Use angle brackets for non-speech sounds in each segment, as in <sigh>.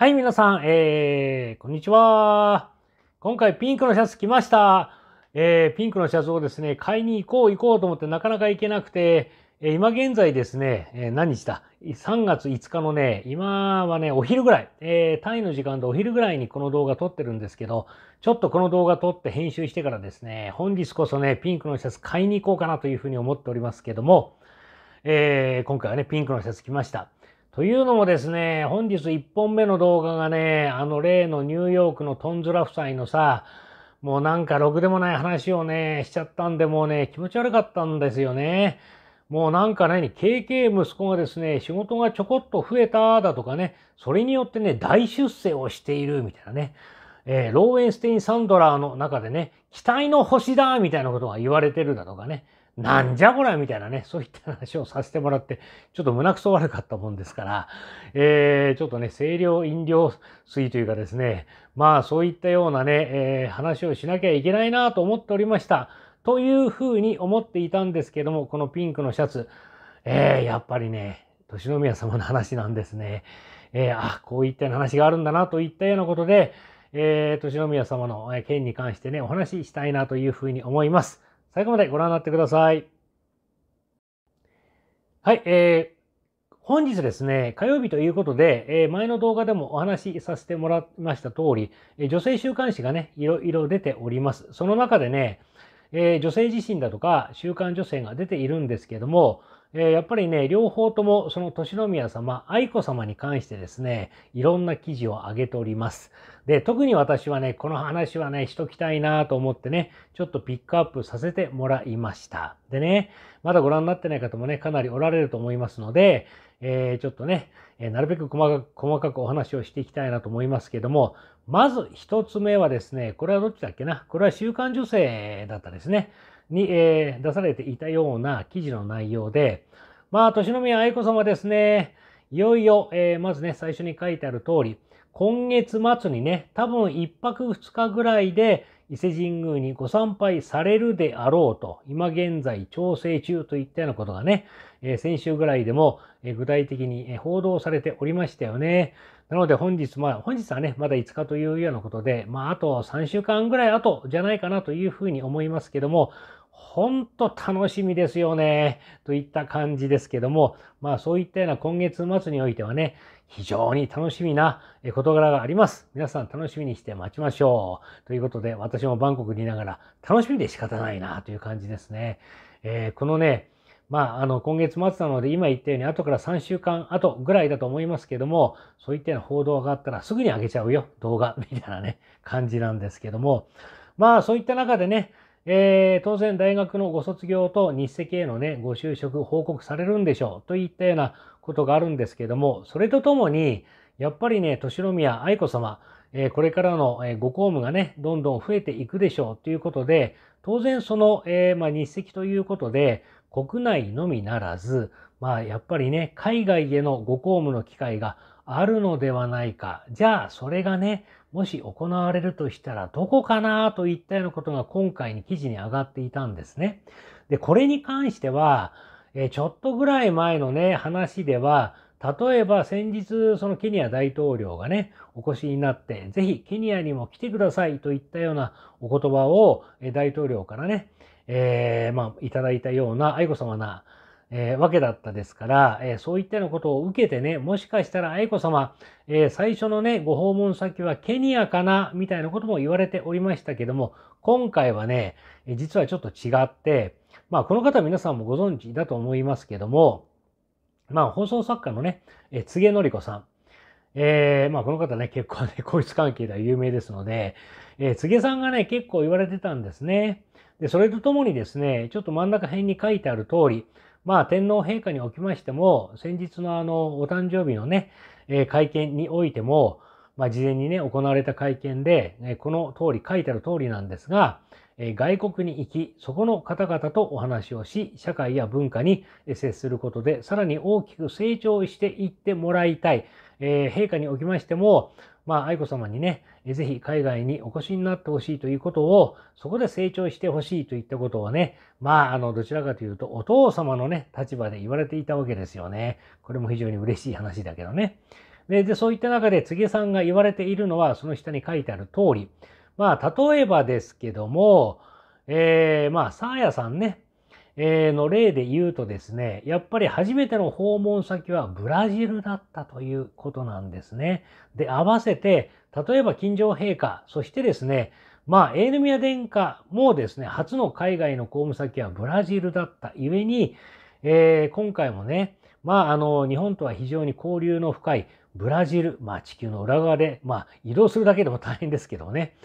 はい、皆さん、えー、こんにちは。今回ピンクのシャツ着ました。えー、ピンクのシャツをですね、買いに行こう行こうと思ってなかなか行けなくて、えー、今現在ですね、えー、何日だ ?3 月5日のね、今はね、お昼ぐらい、えー、単位の時間でお昼ぐらいにこの動画撮ってるんですけど、ちょっとこの動画撮って編集してからですね、本日こそね、ピンクのシャツ買いに行こうかなというふうに思っておりますけども、えー、今回はね、ピンクのシャツ着ました。というのもですね、本日1本目の動画がね、あの例のニューヨークのトンズラ夫妻のさ、もうなんかろくでもない話をね、しちゃったんで、もうね、気持ち悪かったんですよね。もうなんか何、KK 息子がですね、仕事がちょこっと増えただとかね、それによってね、大出世をしているみたいなね、えー、ローエンステイン・サンドラーの中でね、期待の星だみたいなことが言われてるだとかね、なんじゃこりゃみたいなね、そういった話をさせてもらって、ちょっと胸くそ悪かったもんですから、えー、ちょっとね、清涼飲料水というかですね、まあそういったようなね、えー、話をしなきゃいけないなと思っておりました。というふうに思っていたんですけども、このピンクのシャツ、えー、やっぱりね、年宮様の話なんですね。えー、あ、こういった話があるんだなといったようなことで、えー、年宮様の件に関してね、お話ししたいなというふうに思います。最後までご覧になってください。はい、えー、本日ですね、火曜日ということで、えー、前の動画でもお話しさせてもらいました通り、え女性週刊誌がね、いろいろ出ております。その中でね、えー、女性自身だとか、週刊女性が出ているんですけども、えやっぱりね、両方ともその年宮様、愛子様に関してですね、いろんな記事を上げております。で、特に私はね、この話はね、しときたいなと思ってね、ちょっとピックアップさせてもらいました。でね、まだご覧になってない方もね、かなりおられると思いますので、えー、ちょっとね、えなるべく細かく、細かくお話をしていきたいなと思いますけども、まず一つ目はですね、これはどっちだっけなこれは週刊女性だったですね。に、えー、出されていたような記事の内容で、まあ、年宮愛子さんはですね、いよいよ、えー、まずね、最初に書いてある通り、今月末にね、多分一泊二日ぐらいで伊勢神宮にご参拝されるであろうと、今現在調整中といったようなことがね、えー、先週ぐらいでも、えー、具体的に報道されておりましたよね。なので本日、まあ本日はね、まだ5日というようなことで、まああと3週間ぐらい後じゃないかなというふうに思いますけども、ほんと楽しみですよね、といった感じですけども、まあそういったような今月末においてはね、非常に楽しみな事柄があります。皆さん楽しみにして待ちましょう。ということで、私もバンコクにいながら楽しみで仕方ないなという感じですね。えー、このね、まあ、あの、今月末なので、今言ったように、後から3週間後ぐらいだと思いますけども、そういったような報道があったらすぐに上げちゃうよ、動画、<laughs> みたいなね、感じなんですけども、まあ、そういった中でね、えー、当然大学のご卒業と日赤へのね、ご就職報告されるんでしょう、といったようなことがあるんですけども、それとともに、やっぱりね、年宮愛子様、えこれからのご公務がね、どんどん増えていくでしょうということで、当然その、えまあ、日赤ということで、国内のみならず、まあやっぱりね、海外へのご公務の機会があるのではないか。じゃあそれがね、もし行われるとしたらどこかなといったようなことが今回に記事に上がっていたんですね。で、これに関しては、えちょっとぐらい前のね、話では、例えば先日そのケニア大統領がね、お越しになって、ぜひケニアにも来てくださいといったようなお言葉を大統領からね、えー、まあ、いただいたような愛子様な、えー、わけだったですから、えー、そういったようなことを受けてね、もしかしたら愛子様、えー、最初のね、ご訪問先はケニアかな、みたいなことも言われておりましたけども、今回はね、実はちょっと違って、まあ、この方皆さんもご存知だと思いますけども、まあ、放送作家のね、え柘植のり子さん、えー、まあこの方ね、結構ね、皇 <laughs> 室関係では有名ですので、えー、げさんがね、結構言われてたんですね。で、それとともにですね、ちょっと真ん中辺に書いてある通り、まあ天皇陛下におきましても、先日のあの、お誕生日のね、えー、会見においても、まあ事前にね、行われた会見で、ね、この通り、書いてある通りなんですが、えー、外国に行き、そこの方々とお話をし、社会や文化に接することで、さらに大きく成長していってもらいたい。えー、陛下におきましても、まあ、愛子さまにね、ぜひ海外にお越しになってほしいということを、そこで成長してほしいといったことをね、まあ、あの、どちらかというと、お父様のね、立場で言われていたわけですよね。これも非常に嬉しい話だけどね。で、でそういった中で、次植さんが言われているのは、その下に書いてある通り、まあ、例えばですけども、えー、まあ、サーヤさんね、えの例で言うとですね、やっぱり初めての訪問先はブラジルだったということなんですね。で、合わせて、例えば金城陛下、そしてですね、まあ、エーヌミア殿下もですね、初の海外の公務先はブラジルだったゆえに、えー、今回もね、まあ、あの、日本とは非常に交流の深いブラジル、まあ、地球の裏側で、まあ、移動するだけでも大変ですけどね、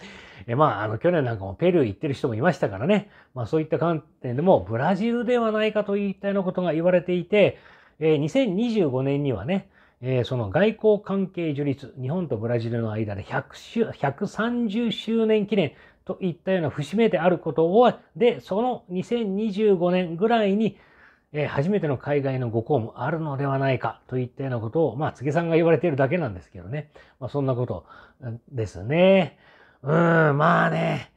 えまあ、あの、去年なんかもペルー行ってる人もいましたからね、まあそういった観点でも、ブラジルではないかといったようなことが言われていて、え2025年にはね、えその外交関係樹立、日本とブラジルの間で1周3 0周年記念といったような節目であることを、で、その2025年ぐらいに、え初めての海外のご公務あるのではないかといったようなことを、まあ、柘さんが言われているだけなんですけどね。まあ、そんなことですね。うん、まあね、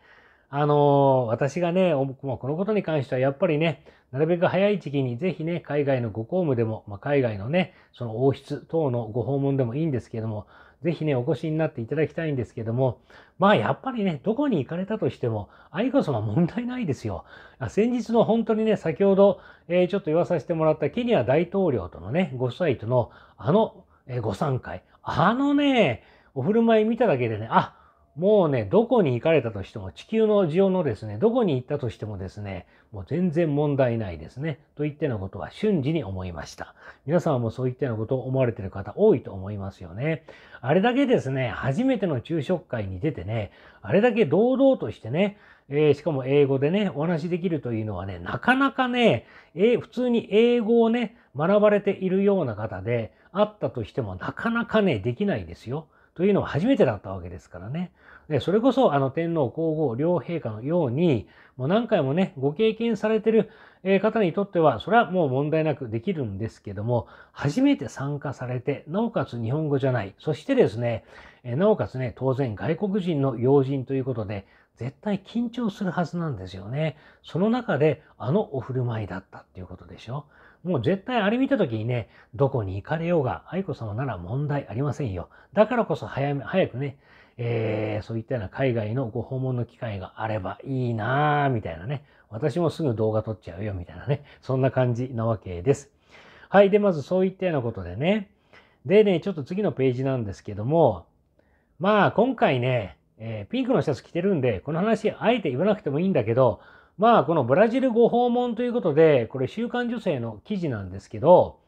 あのー、私がね、このことに関してはやっぱりね、なるべく早い時期にぜひね、海外のご公務でも、まあ、海外のね、その王室等のご訪問でもいいんですけども、ぜひね、お越しになっていただきたいんですけども、まあやっぱりね、どこに行かれたとしても、愛子様問題ないですよ。先日の本当にね、先ほど、えー、ちょっと言わさせてもらったケニア大統領とのね、ご夫妻とのあの、えー、ご参会、あのね、お振る舞い見ただけでね、あ、もうね、どこに行かれたとしても、地球の上のですね、どこに行ったとしてもですね、もう全然問題ないですね。といったようなことは瞬時に思いました。皆さんもそういったようなことを思われている方多いと思いますよね。あれだけですね、初めての昼食会に出てね、あれだけ堂々としてね、えー、しかも英語でね、お話しできるというのはね、なかなかね、えー、普通に英語をね、学ばれているような方であったとしても、なかなかね、できないですよ。というのは初めてだったわけですからね。ね、それこそあの天皇皇后両陛下のように、もう何回もね、ご経験されてる方にとっては、それはもう問題なくできるんですけども、初めて参加されて、なおかつ日本語じゃない、そしてですね、なおかつね、当然外国人の要人ということで、絶対緊張するはずなんですよね。その中であのお振る舞いだったっていうことでしょ。もう絶対あれ見た時にね、どこに行かれようが、愛子さまなら問題ありませんよ。だからこそ早め、早くね、えー、そういったような海外のご訪問の機会があればいいなぁ、みたいなね。私もすぐ動画撮っちゃうよ、みたいなね。そんな感じなわけです。はい。で、まずそういったようなことでね。でね、ちょっと次のページなんですけども、まあ、今回ね、えー、ピンクのシャツ着てるんで、この話、あえて言わなくてもいいんだけど、まあ、このブラジルご訪問ということで、これ、週刊女性の記事なんですけど、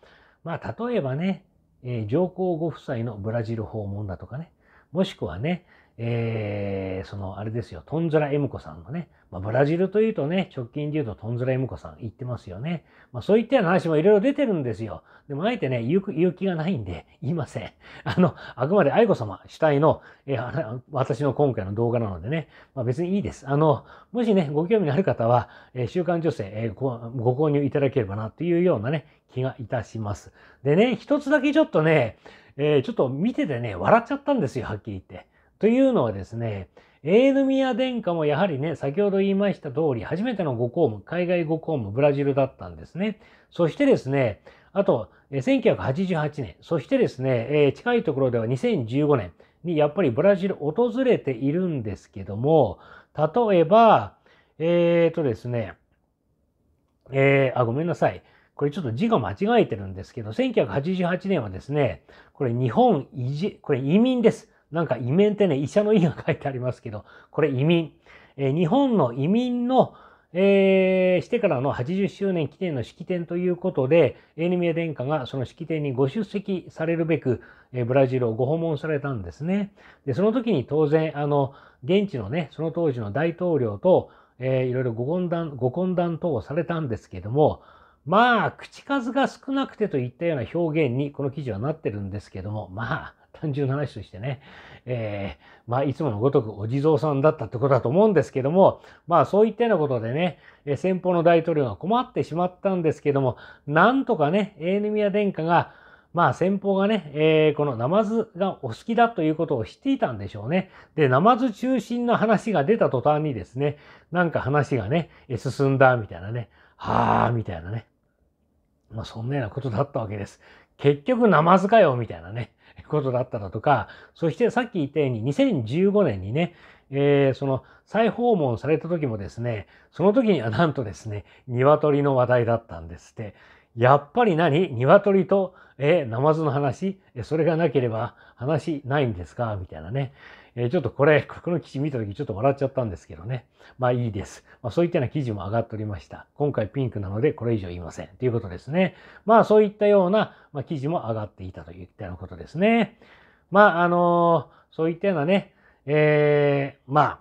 まあ、例えばね、えー、上皇ご夫妻のブラジル訪問だとかね、もしくはね、えー、そのあれですよ、トンズラエムコさんのね、まあ、ブラジルというとね、直近で言うとトンズラエムコさん言ってますよね。まあそういったような話もいろいろ出てるんですよ。でもあえてね、言う言う気がないんで言いません。あの、あくまで愛子様主体の、えー、私の今回の動画なのでね、まあ別にいいです。あの、もしね、ご興味のある方は、えー、週刊女性、えーご、ご購入いただければなというようなね、気がいたします。でね、一つだけちょっとね、えー、ちょっと見ててね、笑っちゃったんですよ、はっきり言って。というのはですね、エーヌミア殿下もやはりね、先ほど言いました通り、初めてのご公務、海外ご公務、ブラジルだったんですね。そしてですね、あと、1988年、そしてですね、えー、近いところでは2015年にやっぱりブラジル訪れているんですけども、例えば、えっ、ー、とですね、えー、あ、ごめんなさい。これちょっと字が間違えてるんですけど、1988年はですね、これ日本移住、これ移民です。なんか移民ってね、医者の意が書いてありますけど、これ移民。えー、日本の移民の、えー、してからの80周年記念の式典ということで、エニミア殿下がその式典にご出席されるべく、えー、ブラジルをご訪問されたんですね。で、その時に当然、あの、現地のね、その当時の大統領と、えー、いろいろご懇談、ご懇談等をされたんですけども、まあ、口数が少なくてといったような表現にこの記事はなってるんですけども、まあ、単純な話としてね、えー、まあ、いつものごとくお地蔵さんだったってことだと思うんですけども、まあ、そういったようなことでね、先方の大統領が困ってしまったんですけども、なんとかね、エーヌミア殿下が、まあ先方がね、えー、このナマズがお好きだということを知っていたんでしょうね。で、ナマズ中心の話が出た途端にですね、なんか話がね、進んだみたいなね、はあ、みたいなね。まあ、そんなようなことだったわけです。結局、ナマズかよ、みたいなね、ことだっただとか、そしてさっき言ったように、2015年にね、えー、その再訪問された時もですね、その時にはなんとですね、鶏の話題だったんですって。やっぱり何鶏と、えー、ナマズの話それがなければ話ないんですかみたいなね。えちょっとこれ、<laughs> この記事見た時ちょっと笑っちゃったんですけどね。まあいいです。まあそういったような記事も上がっておりました。今回ピンクなのでこれ以上言いません。ということですね。まあそういったような、ま記事も上がっていたといったようなことですね。まああのそういったようなね、えー、ま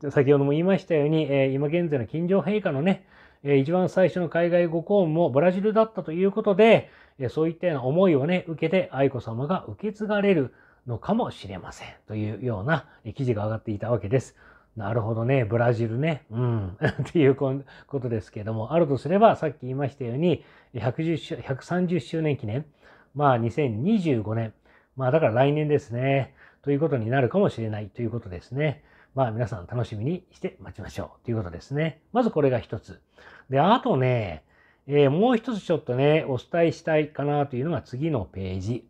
あ、先ほども言いましたように、え今現在の金城陛下のね、え一番最初の海外ご公務もブラジルだったということで、えそういったような思いをね、受けて愛子さまが受け継がれる。のかもしれませんというような記事が上がっていたわけです。なるほどね、ブラジルね、うん、<laughs> っていうことですけども、あるとすれば、さっき言いましたように、110 130周年記念、まあ2025年、まあだから来年ですね、ということになるかもしれないということですね。まあ皆さん楽しみにして待ちましょうということですね。まずこれが一つ。で、あとね、えー、もう一つちょっとね、お伝えしたいかなというのが次のページ。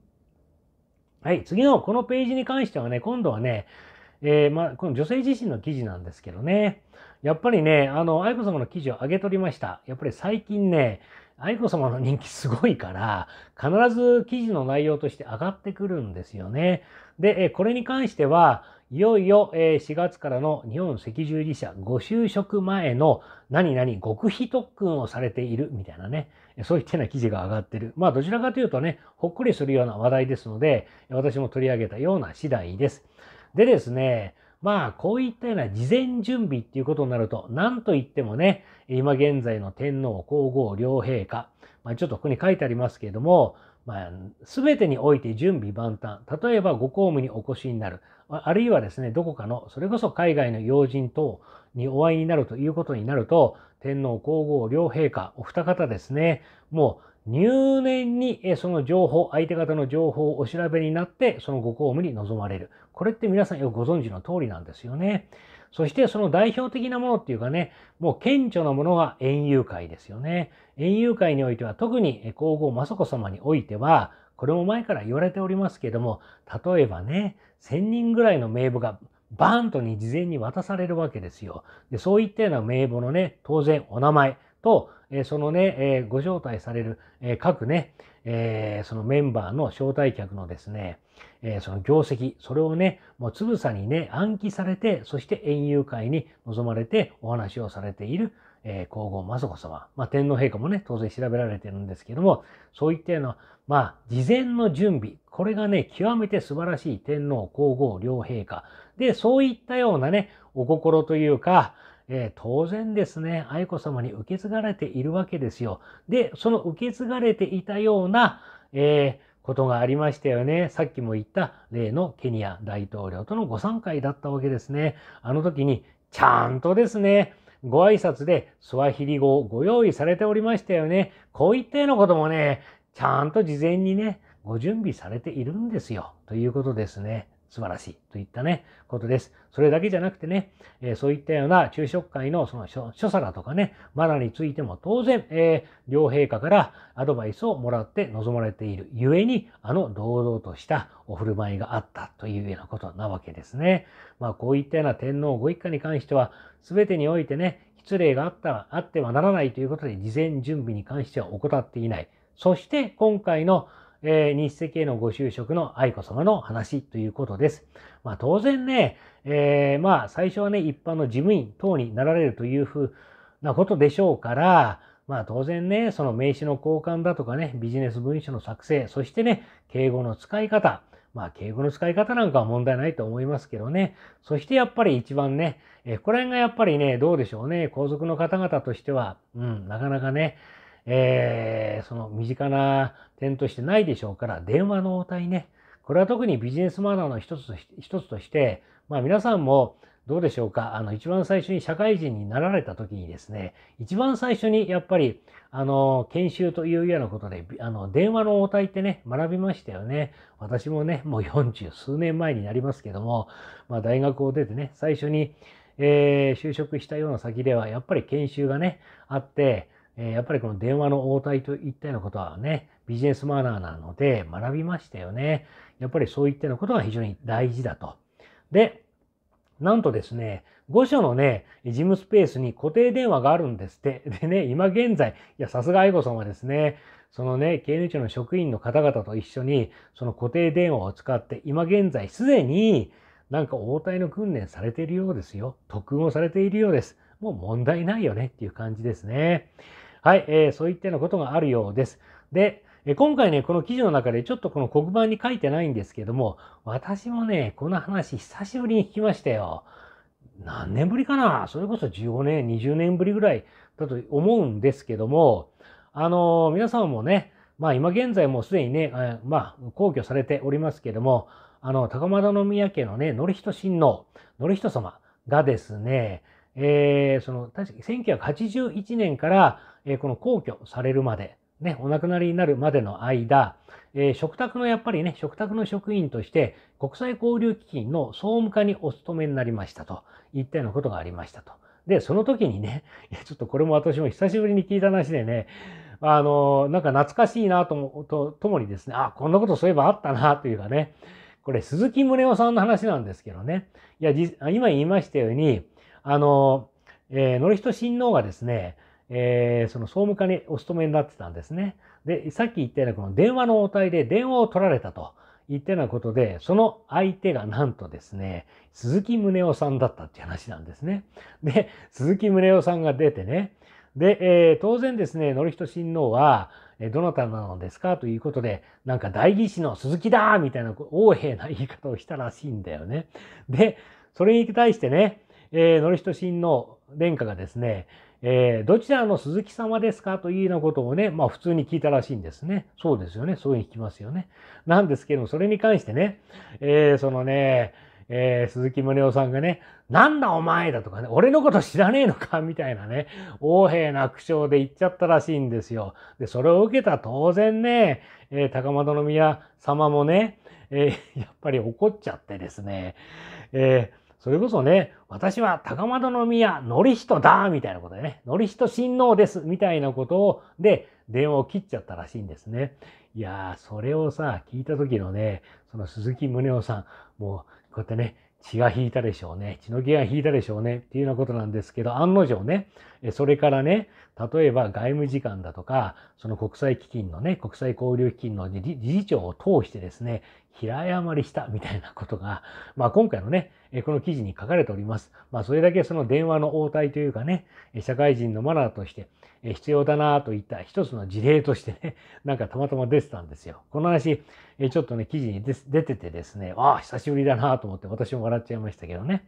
はい、次のこのページに関してはね、今度はね、えー、まあ、この女性自身の記事なんですけどね、やっぱりね、あの、愛子様の記事を上げとりました。やっぱり最近ね、愛子様の人気すごいから、必ず記事の内容として上がってくるんですよね。で、これに関しては、いよいよ4月からの日本赤十字社ご就職前の何々極秘特訓をされているみたいなね、そういったような記事が上がってる。まあどちらかというとね、ほっこりするような話題ですので、私も取り上げたような次第です。でですね、まあこういったような事前準備っていうことになると、なんといってもね、今現在の天皇皇后両陛下、まあ、ちょっとここに書いてありますけれども、まあ、全てにおいて準備万端。例えばご公務にお越しになる。あるいはですね、どこかの、それこそ海外の要人等にお会いになるということになると、天皇皇后両陛下、お二方ですね、もう入念にその情報、相手方の情報をお調べになって、そのご公務に臨まれる。これって皆さんよくご存知の通りなんですよね。そしてその代表的なものっていうかね、もう顕著なものは園遊会ですよね。園遊会においては特に皇后雅子様においては、これも前から言われておりますけども、例えばね、1000人ぐらいの名簿がバーンとに事前に渡されるわけですよ。でそういったような名簿のね、当然お名前と、えそのね、えご招待される、え各ね、えそのメンバーの招待客のですね、えその業績、それをね、もうつぶさにね、暗記されて、そして園遊会に臨まれてお話をされている、え皇后雅子様、まあ、天皇陛下もね、当然調べられてるんですけども、そういったような、まあ、事前の準備、これがね、極めて素晴らしい天皇皇后両陛下。で、そういったようなね、お心というか、えー、当然ですね、愛子様に受け継がれているわけですよ。で、その受け継がれていたような、えー、ことがありましたよね。さっきも言った例のケニア大統領とのご参会だったわけですね。あの時にちゃんとですね、ご挨拶でスワヒリ語をご用意されておりましたよね。こういったようなこともね、ちゃんと事前にね、ご準備されているんですよ。ということですね。素晴らしいといったね、ことです。それだけじゃなくてね、えー、そういったような昼食会のその作だとかね、マナーについても当然、えー、両陛下からアドバイスをもらって望まれているゆえに、あの堂々としたお振る舞いがあったというようなことなわけですね。まあこういったような天皇ご一家に関しては、全てにおいてね、失礼があったらあってはならないということで、事前準備に関しては怠っていない。そして今回のえー、日赤へのご就職の愛子様の話ということです。まあ、当然ね、えー、まあ、最初はね、一般の事務員等になられるというふうなことでしょうから、まあ当然ね、その名刺の交換だとかね、ビジネス文書の作成、そしてね、敬語の使い方、まあ敬語の使い方なんかは問題ないと思いますけどね、そしてやっぱり一番ね、えここら辺がやっぱりね、どうでしょうね、皇族の方々としては、うん、なかなかね、えー、その身近な点としてないでしょうから、電話の応対ね、これは特にビジネスマナーの一つ一つとして、まあ皆さんもどうでしょうか、あの一番最初に社会人になられた時にですね、一番最初にやっぱり、あの、研修というようなことで、あの、電話の応対ってね、学びましたよね。私もね、もう40数年前になりますけども、まあ大学を出てね、最初に、えー、就職したような先では、やっぱり研修がね、あって、えやっぱりこの電話の応対といったようなことはね、ビジネスマナーなので学びましたよね。やっぱりそういったようなことが非常に大事だと。で、なんとですね、5所のね、事務スペースに固定電話があるんですって。<laughs> でね、今現在、いや、さすが愛子さんはですね、そのね、経営庁の職員の方々と一緒に、その固定電話を使って、今現在、すでになんか応対の訓練されているようですよ。特訓をされているようです。もう問題ないよねっていう感じですね。はい、えー、そういったようなことがあるようです。で、今回ね、この記事の中でちょっとこの黒板に書いてないんですけども、私もね、この話久しぶりに聞きましたよ。何年ぶりかなそれこそ15年、20年ぶりぐらいだと思うんですけども、あのー、皆さんもね、まあ今現在もうすでにね、あまあ皇居されておりますけども、あの、高円宮家のね、則人、親王、則人様がですね、えー、その、確か1981年から、えー、この皇居されるまで、ね、お亡くなりになるまでの間、えー、食卓のやっぱりね、食卓の職員として国際交流基金の総務課にお勤めになりましたと、いったようなことがありましたと。で、その時にね、<laughs> ちょっとこれも私も久しぶりに聞いた話でね、あの、なんか懐かしいなとも、と、ともにですね、あ、こんなことそういえばあったな、というかね、これ鈴木宗男さんの話なんですけどね、いや、今言いましたように、あの、えー、典人親王がですね、えー、その総務課にお勤めになってたんですね。で、さっき言ったようなこの電話の応対で電話を取られたと言ったようなことで、その相手がなんとですね、鈴木宗男さんだったって話なんですね。で、鈴木宗男さんが出てね、で、えー、当然ですね、典人親王は、えどなたなのですかということで、なんか代議士の鈴木だみたいな、横柄な言い方をしたらしいんだよね。で、それに対してね、えー、典仁親の殿下がですね、えー、どちらの鈴木様ですかというようなことをね、まあ普通に聞いたらしいんですね。そうですよね。そういうふうに聞きますよね。なんですけども、それに関してね、えー、そのね、えー、鈴木宗男さんがね、なんだお前だとかね、俺のこと知らねえのかみたいなね、横柄な口調で言っちゃったらしいんですよ。で、それを受けた当然ね、えー、高円宮様もね、えー、やっぱり怒っちゃってですね、えーそれこそね、私は高円宮り人だみたいなことでね、り人親王ですみたいなことを、で、電話を切っちゃったらしいんですね。いやー、それをさ、聞いた時のね、その鈴木宗男さん、もう、こうやってね、血が引いたでしょうね。血の気が引いたでしょうね。っていうようなことなんですけど、案の定ね、それからね、例えば外務次官だとか、その国際基金のね、国際交流基金の理事長を通してですね、平謝りしたみたいなことが、まあ今回のね、この記事に書かれております。まあそれだけその電話の応対というかね、社会人のマナーとして、必要だなといった一つの事例としてね、<laughs> なんかたまたま出てたんですよ。この話、ちょっとね、記事に出ててですね、ああ、久しぶりだなと思って私も笑っちゃいましたけどね。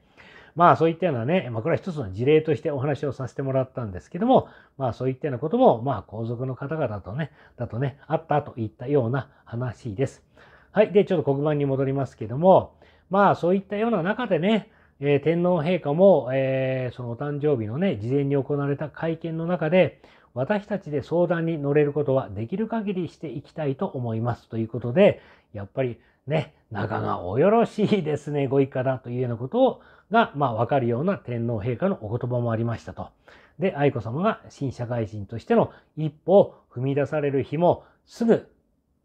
まあそういったようなね、まあ、これは一つの事例としてお話をさせてもらったんですけども、まあそういったようなことも、まあ皇族の方々とね、だとね、あったといったような話です。はい。で、ちょっと黒板に戻りますけども、まあそういったような中でね、えー、天皇陛下も、えー、そのお誕生日のね、事前に行われた会見の中で、私たちで相談に乗れることはできる限りしていきたいと思いますということで、やっぱりね、仲がおよろしいですね、ご一家だというようなことをが、まあ、わかるような天皇陛下のお言葉もありましたと。で、愛子様が新社会人としての一歩を踏み出される日もすぐ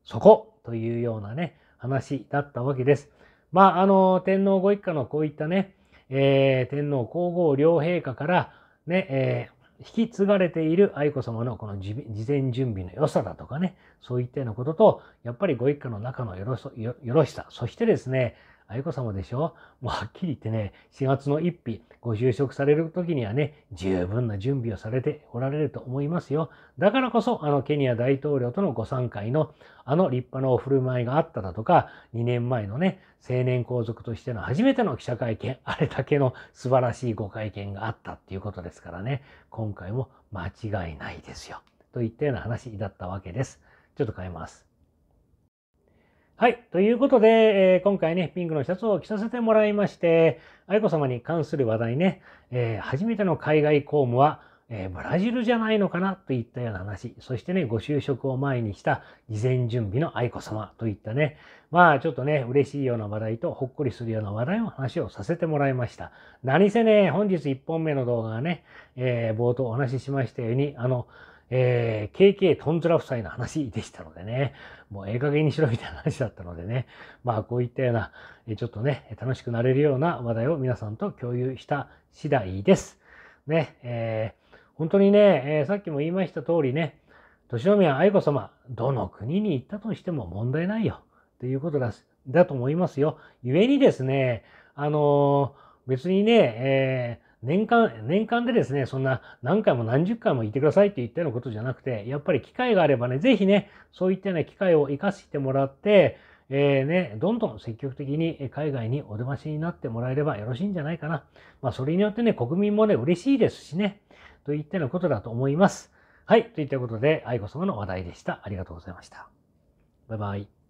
そこというようなね、話だったわけです。まあ、あの、天皇ご一家のこういったね、えー、天皇皇后両陛下からね、えー、引き継がれている愛子さまのこの事前準備の良さだとかね、そういったようなことと、やっぱりご一家の中のよろしさ、そしてですね、愛子さまでしょもうはっきり言ってね、4月の1日、ご就職される時にはね、十分な準備をされておられると思いますよ。だからこそ、あの、ケニア大統領とのご参会の、あの立派なお振る舞いがあっただとか、2年前のね、成年皇族としての初めての記者会見、あれだけの素晴らしいご会見があったっていうことですからね、今回も間違いないですよ。といったような話だったわけです。ちょっと変えます。はい。ということで、えー、今回ね、ピンクのシャツを着させてもらいまして、愛子様に関する話題ね、えー、初めての海外公務は、えー、ブラジルじゃないのかなといったような話、そしてね、ご就職を前にした事前準備の愛子様といったね、まあちょっとね、嬉しいような話題とほっこりするような話題を話をさせてもらいました。何せね、本日1本目の動画はね、えー、冒頭お話ししましたように、あの、えー、KK トンズラ夫妻の話でしたのでね、もうええ加減にしろみたいな話だったのでね、まあこういったような、ちょっとね、楽しくなれるような話題を皆さんと共有した次第です。ね、えー、本当にね、えー、さっきも言いました通りね、年宮愛子様、どの国に行ったとしても問題ないよ、ということだだと思いますよ。故にですね、あのー、別にね、え年間、年間でですね、そんな何回も何十回も行ってくださいって言ったようなことじゃなくて、やっぱり機会があればね、ぜひね、そういったような機会を活かしてもらって、えー、ね、どんどん積極的に海外にお出ましになってもらえればよろしいんじゃないかな。まあ、それによってね、国民もね、嬉しいですしね、といったようなことだと思います。はい、といったことで、愛子様の話題でした。ありがとうございました。バイバイ。